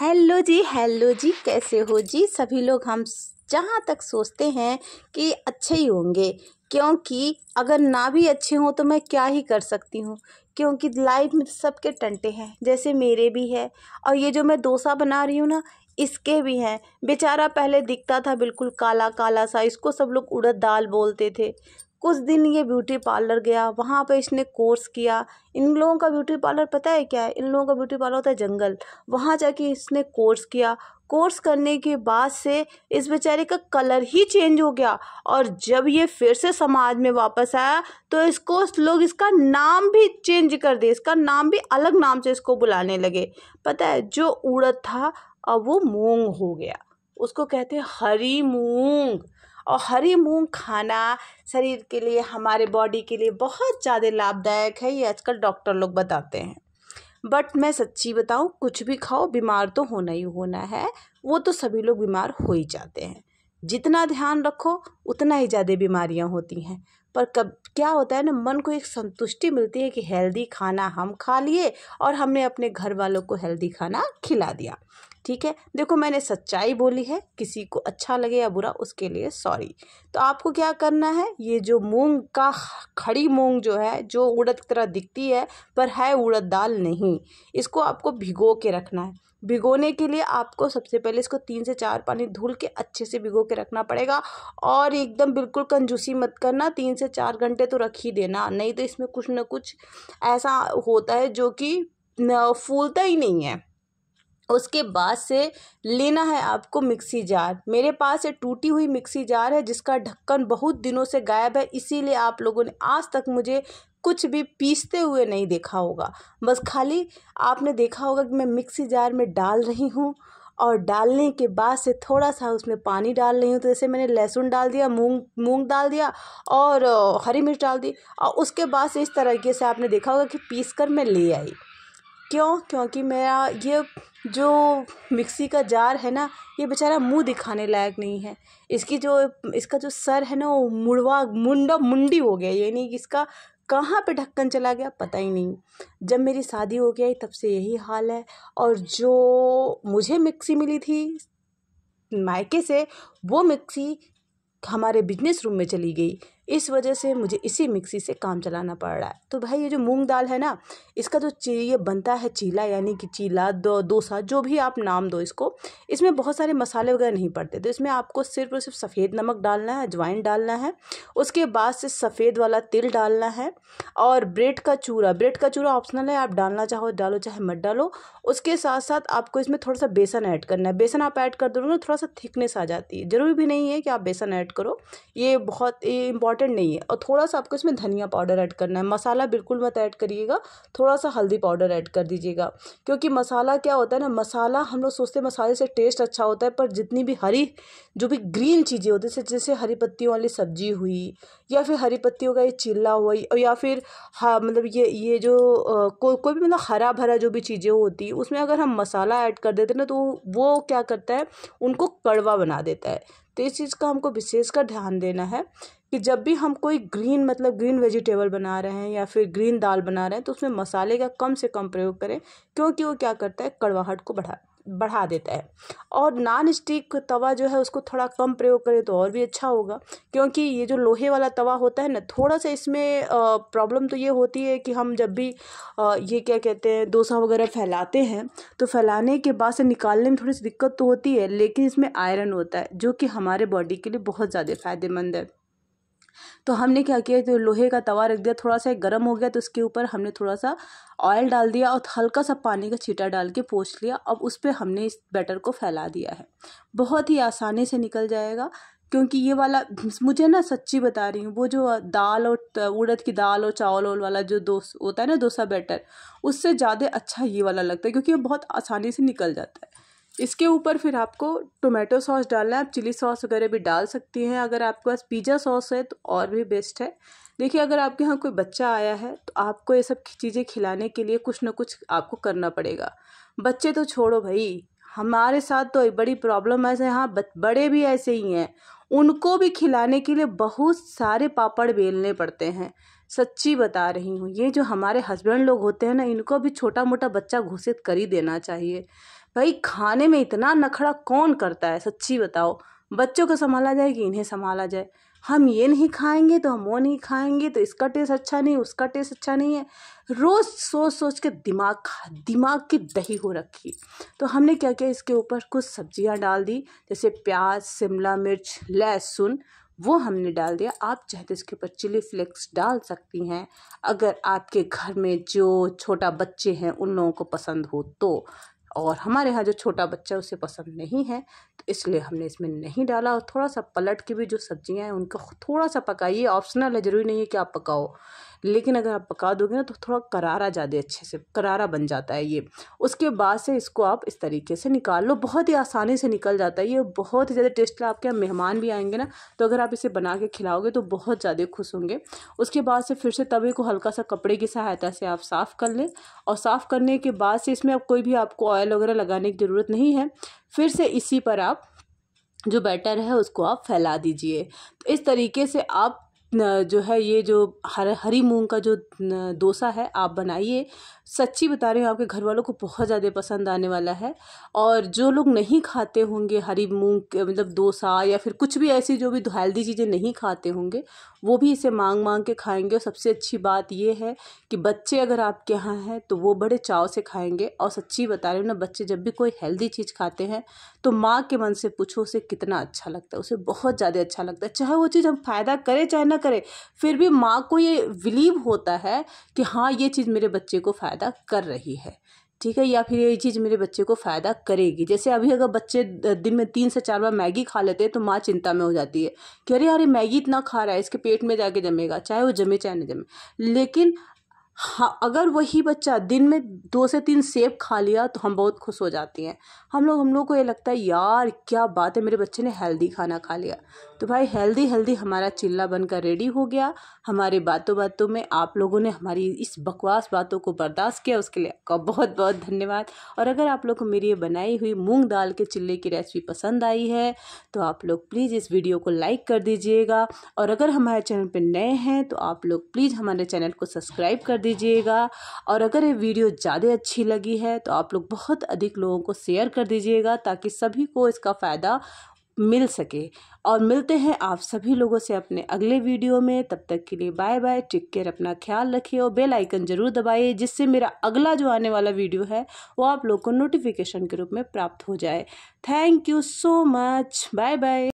hello जी hello जी कैसे हो जी सभी लोग हम जहाँ तक सोचते हैं कि अच्छे ही होंगे क्योंकि अगर ना भी अच्छे हों तो मैं क्या ही कर सकती हूँ क्योंकि लाइफ में सबके टंटे हैं जैसे मेरे भी है और ये जो मैं डोसा बना रही हूँ ना इसके भी हैं बेचारा पहले दिखता था बिल्कुल काला काला सा इसको सब लोग उड़द दाल बोलते थे कुछ दिन ये ब्यूटी पार्लर गया वहाँ पे इसने कोर्स किया इन लोगों का ब्यूटी पार्लर पता है क्या है इन लोगों का ब्यूटी पार्लर होता है जंगल वहाँ जाके इसने कोर्स किया कोर्स करने के बाद से इस बेचारे का कलर ही चेंज हो गया और जब ये फिर से समाज में वापस आया तो इसको लोग इसका नाम भी चेंज कर दिए इसका नाम भी अलग नाम से इसको बुलाने लगे पता है जो उड़द था अब वो मूंग हो गया उसको कहते हैं हरी मूंग और हरी मूंग खाना शरीर के लिए हमारे बॉडी के लिए बहुत ज़्यादा लाभदायक है ये आजकल डॉक्टर लोग बताते हैं बट मैं सच्ची बताऊँ कुछ भी खाओ बीमार तो होना ही होना है वो तो सभी लोग बीमार हो ही जाते हैं जितना ध्यान रखो उतना ही ज़्यादा बीमारियाँ होती हैं पर कब क्या होता है ना मन को एक संतुष्टि मिलती है कि हेल्दी खाना हम खा लिए और हमने अपने घर वालों को हेल्दी खाना खिला दिया ठीक है देखो मैंने सच्चाई बोली है किसी को अच्छा लगे या बुरा उसके लिए सॉरी तो आपको क्या करना है ये जो मूंग का खड़ी मूंग जो है जो उड़द की तरह दिखती है पर है उड़द दाल नहीं इसको आपको भिगो के रखना है भिगोने के लिए आपको सबसे पहले इसको तीन से चार पानी धुल के अच्छे से भिगो के रखना पड़ेगा और एकदम बिल्कुल कंजूसी मत करना तीन से चार घंटे तो रख ही देना नहीं तो इसमें कुछ ना कुछ ऐसा होता है जो कि फूलता ही नहीं है उसके बाद से लेना है आपको मिक्सी जार मेरे पास ये टूटी हुई मिक्सी जार है जिसका ढक्कन बहुत दिनों से गायब है इसीलिए आप लोगों ने आज तक मुझे कुछ भी पीसते हुए नहीं देखा होगा बस खाली आपने देखा होगा कि मैं मिक्सी जार में डाल रही हूँ और डालने के बाद से थोड़ा सा उसमें पानी डाल रही हूँ तो जैसे मैंने लहसुन डाल दिया मूंग मूंग डाल दिया और हरी मिर्च डाल दी और उसके बाद से इस तरीके से आपने देखा होगा कि पीस कर मैं ले आई क्यों क्योंकि मेरा ये जो मिक्सी का जार है ना ये बेचारा मुँह दिखाने लायक नहीं है इसकी जो इसका जो सर है ना वो मुड़वा मुंडा मुंडी हो गया यानी कि इसका कहाँ पे ढक्कन चला गया पता ही नहीं जब मेरी शादी हो गई तब से यही हाल है और जो मुझे मिक्सी मिली थी मायके से वो मिक्सी हमारे बिजनेस रूम में चली गई इस वजह से मुझे इसी मिक्सी से काम चलाना पड़ रहा है तो भाई ये जो मूंग दाल है ना इसका जो ये बनता है चीला यानी कि चीला दो दोसा जो भी आप नाम दो इसको इसमें बहुत सारे मसाले वगैरह नहीं पड़ते तो इसमें आपको सिर्फ और सिर्फ सफ़ेद नमक डालना है अजवाइन डालना है उसके बाद से सफ़ेद वाला तिल डालना है और ब्रेड का चूरा ब्रेड का चूरा ऑप्शनल है आप डालना चाहो डालो चाहे मत डालो उसके साथ साथ आपको इसमें थोड़ा सा बेसन ऐड करना है बेसन आप ऐड कर दो थोड़ा सा थिकनेस आ जाती है ज़रूरी भी नहीं है कि आप बेसन ऐड करो ये बहुत ही इम्पॉर्टेंट नहीं है और थोड़ा सा आपको इसमें धनिया पाउडर ऐड करना है मसाला बिल्कुल मत ऐड करिएगा थोड़ा सा हल्दी पाउडर ऐड कर दीजिएगा क्योंकि मसाला क्या होता है ना मसाला हम लोग सोचते हैं मसाले से टेस्ट अच्छा होता है पर जितनी भी हरी जो भी ग्रीन चीज़ें होती है जैसे हरी पत्तियों वाली सब्जी हुई या फिर हरी पत्तियों का ये चिल्ला हुआ या फिर हाँ मतलब ये ये जो को, कोई भी मतलब हरा भरा जो भी चीज़ें होती उसमें अगर हम मसाला ऐड कर देते ना तो वो क्या करता है उनको कड़वा बना देता है तो इस चीज़ का हमको विशेषकर ध्यान देना है कि जब भी हम कोई ग्रीन मतलब ग्रीन वेजिटेबल बना रहे हैं या फिर ग्रीन दाल बना रहे हैं तो उसमें मसाले का कम से कम प्रयोग करें क्योंकि वो क्या करता है कड़वाहट को बढ़ा बढ़ा देता है और नॉन स्टिक तवा जो है उसको थोड़ा कम प्रयोग करें तो और भी अच्छा होगा क्योंकि ये जो लोहे वाला तवा होता है ना थोड़ा सा इसमें प्रॉब्लम तो ये होती है कि हम जब भी ये क्या कहते हैं डोसा वगैरह फैलाते हैं तो फैलाने के बाद से निकालने में थोड़ी सी दिक्कत तो होती है लेकिन इसमें आयरन होता है जो कि हमारे बॉडी के लिए बहुत ज़्यादा फ़ायदेमंद है तो हमने क्या किया तो लोहे का तवा रख दिया थोड़ा सा गर्म हो गया तो उसके ऊपर हमने थोड़ा सा ऑयल डाल दिया और हल्का सा पानी का छीटा डाल के पोछ लिया अब उस पर हमने इस बैटर को फैला दिया है बहुत ही आसानी से निकल जाएगा क्योंकि ये वाला मुझे ना सच्ची बता रही हूँ वो जो दाल और उड़द की दाल और चावल और वाला जो दोस होता है ना डोसा बैटर उससे ज़्यादा अच्छा ये वाला लगता है क्योंकि ये बहुत आसानी से निकल जाता है इसके ऊपर फिर आपको टोमेटो सॉस डालना है आप चिली सॉस वगैरह भी डाल सकती हैं अगर आपके पास पिज़्ज़ा सॉस है तो और भी बेस्ट है देखिए अगर आपके यहाँ कोई बच्चा आया है तो आपको ये सब चीज़ें खिलाने के लिए कुछ ना कुछ आपको करना पड़ेगा बच्चे तो छोड़ो भाई हमारे साथ तो एक बड़ी प्रॉब्लम है यहाँ बड़े भी ऐसे ही हैं उनको भी खिलाने के लिए बहुत सारे पापड़ बेलने पड़ते हैं सच्ची बता रही हूँ ये जो हमारे हस्बैंड लोग होते हैं ना इनको भी छोटा मोटा बच्चा घोषित कर ही देना चाहिए भाई खाने में इतना नखड़ा कौन करता है सच्ची बताओ बच्चों को संभाला जाए कि इन्हें संभाला जाए हम ये नहीं खाएंगे तो हम वो नहीं खाएंगे तो इसका टेस्ट अच्छा नहीं उसका टेस्ट अच्छा नहीं है रोज़ सोच सोच के दिमाग दिमाग की दही हो रखी तो हमने क्या किया इसके ऊपर कुछ सब्जियां डाल दी जैसे प्याज शिमला मिर्च लहसुन वो हमने डाल दिया आप चाहे तो इसके ऊपर चिली फ्लेक्स डाल सकती हैं अगर आपके घर में जो छोटा बच्चे हैं उन लोगों को पसंद हो तो और हमारे यहाँ जो छोटा बच्चा उसे पसंद नहीं है तो इसलिए हमने इसमें नहीं डाला और थोड़ा सा पलट के भी जो सब्जियाँ हैं उनको थोड़ा सा पकाइए ऑप्शनल है ज़रूरी नहीं है कि आप पकाओ लेकिन अगर आप पका दोगे ना तो थोड़ा करारा ज़्यादा अच्छे से करारा बन जाता है ये उसके बाद से इसको आप इस तरीके से निकाल लो बहुत ही आसानी से निकल जाता है ये बहुत ही ज़्यादा टेस्ट आपके यहाँ मेहमान भी आएंगे ना तो अगर आप इसे बना के खिलाओगे तो बहुत ज़्यादा खुश होंगे उसके बाद से फिर से तवे को हल्का सा कपड़े की सहायता से आप साफ़ कर लें और साफ़ करने के बाद से इसमें आप कोई भी आपको ऑयल ऑयल वगैरह लगाने की ज़रूरत नहीं है फिर से इसी पर आप जो बैटर है उसको आप फैला दीजिए तो इस तरीके से आप जो है ये जो हर हरी मूंग का जो डोसा है आप बनाइए सच्ची बता रही हूँ आपके घर वालों को बहुत ज़्यादा पसंद आने वाला है और जो लोग नहीं खाते होंगे हरी मूंग मतलब डोसा या फिर कुछ भी ऐसी जो भी हेल्दी चीज़ें नहीं खाते होंगे वो भी इसे मांग मांग के खाएंगे और सबसे अच्छी बात ये है कि बच्चे अगर आपके यहाँ हैं तो वो बड़े चाव से खाएंगे और सच्ची बता रही हूँ ना बच्चे जब भी कोई हेल्दी चीज़ खाते हैं तो माँ के मन से पूछो उसे कितना अच्छा लगता है उसे बहुत ज़्यादा अच्छा लगता है चाहे वो चीज़ हम फ़ायदा करें चाहे ना ना करे फिर भी माँ को ये बिलीव होता है कि हाँ ये चीज़ मेरे बच्चे को फ़ायदा कर रही है ठीक है या फिर ये चीज़ मेरे बच्चे को फ़ायदा करेगी जैसे अभी अगर बच्चे दिन में तीन से चार बार मैगी खा लेते हैं तो माँ चिंता में हो जाती है कि अरे यार मैगी इतना खा रहा है इसके पेट में जाके जमेगा चाहे वो जमे चाहे न जमे लेकिन हाँ अगर वही बच्चा दिन में दो से तीन सेब खा लिया तो हम बहुत खुश हो जाती हैं हम लोग हम लोग को ये लगता है यार क्या बात है मेरे बच्चे ने हेल्दी खाना खा लिया तो भाई हेल्दी हेल्दी हमारा चिल्ला बनकर रेडी हो गया हमारे बातों बातों में आप लोगों ने हमारी इस बकवास बातों को बर्दाश्त किया उसके लिए आपका बहुत बहुत धन्यवाद और अगर आप लोग को मेरी ये बनाई हुई मूँग दाल के चिल्ले की रेसिपी पसंद आई है तो आप लोग प्लीज़ इस वीडियो को लाइक कर दीजिएगा और अगर हमारे चैनल पर नए हैं तो आप लोग प्लीज़ हमारे चैनल को सब्सक्राइब कर दीजिएगा और अगर ये वीडियो ज़्यादा अच्छी लगी है तो आप लोग बहुत अधिक लोगों को शेयर कर दीजिएगा ताकि सभी को इसका फ़ायदा मिल सके और मिलते हैं आप सभी लोगों से अपने अगले वीडियो में तब तक के लिए बाय बाय टेक केयर अपना ख्याल रखिए और बेल आइकन ज़रूर दबाइए जिससे मेरा अगला जो आने वाला वीडियो है वो आप लोग को नोटिफिकेशन के रूप में प्राप्त हो जाए thank you so much bye bye